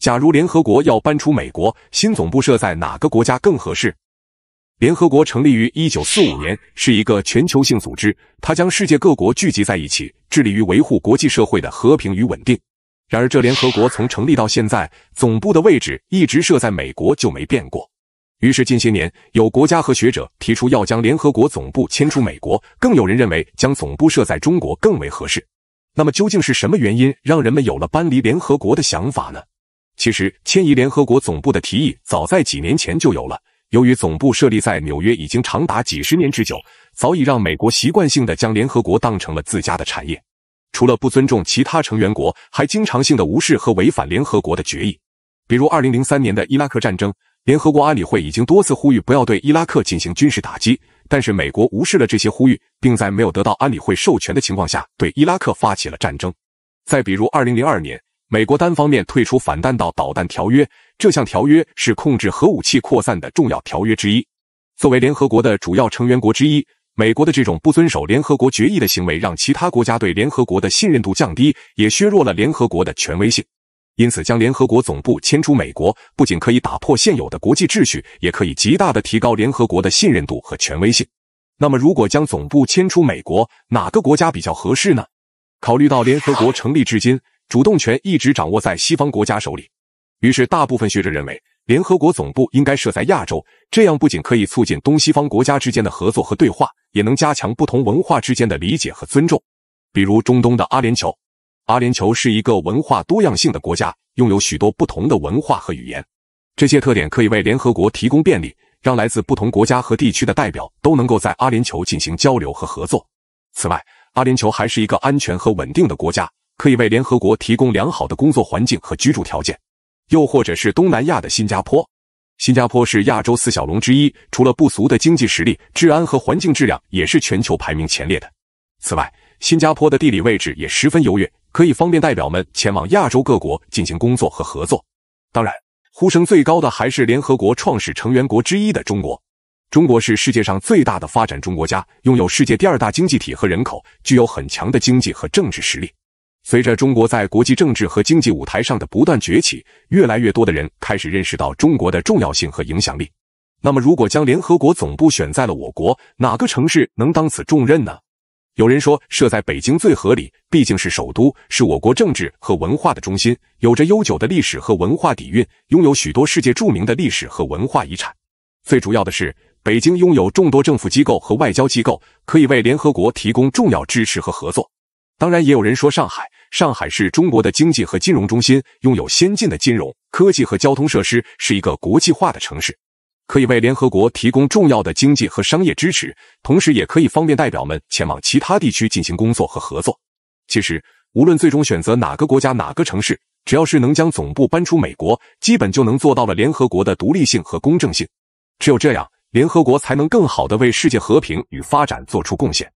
假如联合国要搬出美国，新总部设在哪个国家更合适？联合国成立于一九四五年，是一个全球性组织，它将世界各国聚集在一起，致力于维护国际社会的和平与稳定。然而，这联合国从成立到现在，总部的位置一直设在美国就没变过。于是，近些年有国家和学者提出要将联合国总部迁出美国，更有人认为将总部设在中国更为合适。那么，究竟是什么原因让人们有了搬离联合国的想法呢？其实，迁移联合国总部的提议早在几年前就有了。由于总部设立在纽约已经长达几十年之久，早已让美国习惯性的将联合国当成了自家的产业。除了不尊重其他成员国，还经常性的无视和违反联合国的决议。比如，2003年的伊拉克战争，联合国安理会已经多次呼吁不要对伊拉克进行军事打击，但是美国无视了这些呼吁，并在没有得到安理会授权的情况下对伊拉克发起了战争。再比如，2002年。美国单方面退出反弹道导弹条约，这项条约是控制核武器扩散的重要条约之一。作为联合国的主要成员国之一，美国的这种不遵守联合国决议的行为，让其他国家对联合国的信任度降低，也削弱了联合国的权威性。因此，将联合国总部迁出美国，不仅可以打破现有的国际秩序，也可以极大的提高联合国的信任度和权威性。那么，如果将总部迁出美国，哪个国家比较合适呢？考虑到联合国成立至今，主动权一直掌握在西方国家手里，于是大部分学者认为，联合国总部应该设在亚洲。这样不仅可以促进东西方国家之间的合作和对话，也能加强不同文化之间的理解和尊重。比如中东的阿联酋，阿联酋是一个文化多样性的国家，拥有许多不同的文化和语言。这些特点可以为联合国提供便利，让来自不同国家和地区的代表都能够在阿联酋进行交流和合作。此外，阿联酋还是一个安全和稳定的国家。可以为联合国提供良好的工作环境和居住条件，又或者是东南亚的新加坡。新加坡是亚洲四小龙之一，除了不俗的经济实力，治安和环境质量也是全球排名前列的。此外，新加坡的地理位置也十分优越，可以方便代表们前往亚洲各国进行工作和合作。当然，呼声最高的还是联合国创始成员国之一的中国。中国是世界上最大的发展中国家，拥有世界第二大经济体和人口，具有很强的经济和政治实力。随着中国在国际政治和经济舞台上的不断崛起，越来越多的人开始认识到中国的重要性和影响力。那么，如果将联合国总部选在了我国，哪个城市能当此重任呢？有人说设在北京最合理，毕竟是首都，是我国政治和文化的中心，有着悠久的历史和文化底蕴，拥有许多世界著名的历史和文化遗产。最主要的是，北京拥有众多政府机构和外交机构，可以为联合国提供重要支持和合作。当然，也有人说上海。上海是中国的经济和金融中心，拥有先进的金融、科技和交通设施，是一个国际化的城市，可以为联合国提供重要的经济和商业支持，同时也可以方便代表们前往其他地区进行工作和合作。其实，无论最终选择哪个国家、哪个城市，只要是能将总部搬出美国，基本就能做到了联合国的独立性和公正性。只有这样，联合国才能更好的为世界和平与发展做出贡献。